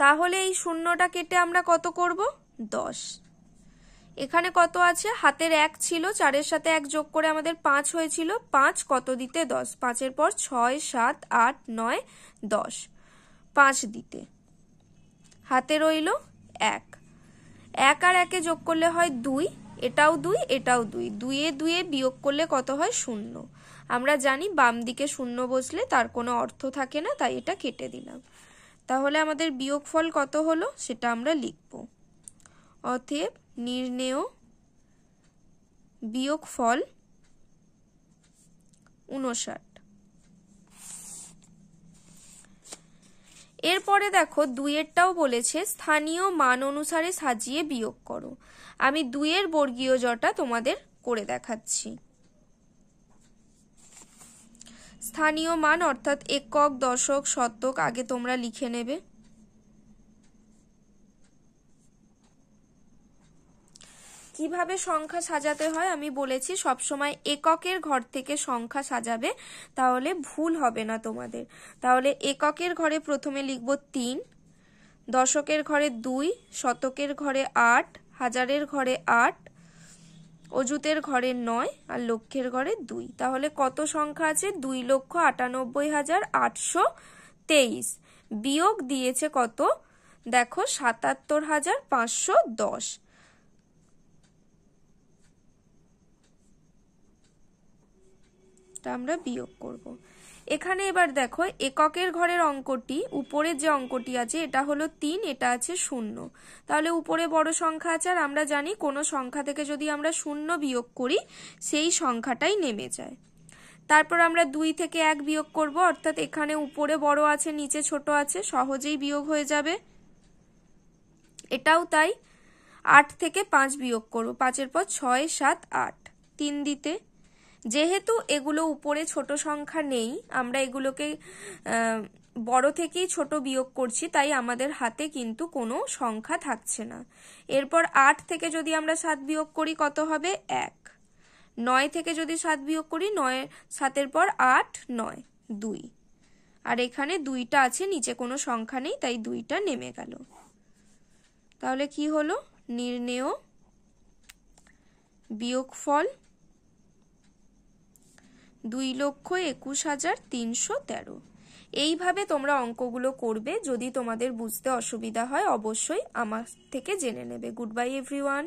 তাহলে এই শূন্যটা কেটে আমরা কত করব দশ এখানে কত আছে হাতের এক ছিল চারের সাথে এক যোগ করে আমাদের পাঁচ হয়েছিল পাঁচ কত দিতে দশ পাঁচের পর ছয় সাত আট নয় দশ পাঁচ দিতে হাতে রইল এক এক আর একে যোগ করলে হয় দুই এটাও দুই এটাও দুই দুয়ে দুয়ে বিয়োগ করলে কত হয় শূন্য আমরা জানি বাম দিকে শূন্য বসলে তার কোনো অর্থ থাকে না তাই এটা কেটে দিলাম তাহলে আমাদের বিয়োগফল কত হলো সেটা আমরা লিখব অতএব নির্ণেয় বিয়োগফল উনষাট এরপরে দেখো দুইয়েরটাও বলেছে স্থানীয় মান অনুসারে সাজিয়ে বিয়োগ করো আমি দুইয়ের বর্গীয় জটা তোমাদের করে দেখাচ্ছি স্থানীয় মান অর্থাৎ একক দশক শতক আগে তোমরা লিখে নেবে কিভাবে সংখ্যা সাজাতে হয় আমি বলেছি সবসময় এককের ঘর থেকে সংখ্যা সাজাবে তাহলে ভুল হবে না তোমাদের তাহলে এককের ঘরে প্রথমে লিখব তিন দশকের ঘরে দুই শতকের ঘরে আট হাজারের ঘরে আট অজুতের ঘরে নয় আর লক্ষের ঘরে দুই তাহলে কত সংখ্যা আছে দুই লক্ষ আটানব্বই হাজার আটশো তেইশ বিয়োগ দিয়েছে কত দেখো সাতাত্তর হাজার পাঁচশো দশ পাঁচটা আমরা বিয়োগ করব। এখানে এবার দেখো এককের ঘরের অঙ্কটি উপরের যে অঙ্কটি আছে এটা হলো তিন এটা আছে শূন্য তাহলে উপরে বড় সংখ্যা আছে আর আমরা জানি কোনো সংখ্যা থেকে যদি আমরা শূন্য বিয়োগ করি সেই সংখ্যাটাই নেমে যায় তারপর আমরা দুই থেকে এক বিয়োগ করব অর্থাৎ এখানে উপরে বড় আছে নিচে ছোট আছে সহজেই বিয়োগ হয়ে যাবে এটাও তাই আট থেকে পাঁচ বিয়োগ করব পাঁচের পর ছয় সাত আট তিন দিতে যেহেতু এগুলো উপরে ছোট সংখ্যা নেই আমরা এগুলোকে বড় থেকেই ছোট বিয়োগ করছি তাই আমাদের হাতে কিন্তু কোনো সংখ্যা থাকছে না এরপর আট থেকে যদি আমরা সাত বিয়োগ করি কত হবে এক নয় থেকে যদি সাত বিয়োগ করি নয় সাতের পর আট নয় দুই আর এখানে দুইটা আছে নিচে কোনো সংখ্যা নেই তাই দুইটা নেমে গেল তাহলে কি হলো নির্ণেয় বিয়োগফল দুই লক্ষ একুশ হাজার তিনশো তেরো এইভাবে তোমরা অঙ্কগুলো করবে যদি তোমাদের বুঝতে অসুবিধা হয় অবশ্যই আমার থেকে জেনে নেবে গুড বাই এভরিওয়ান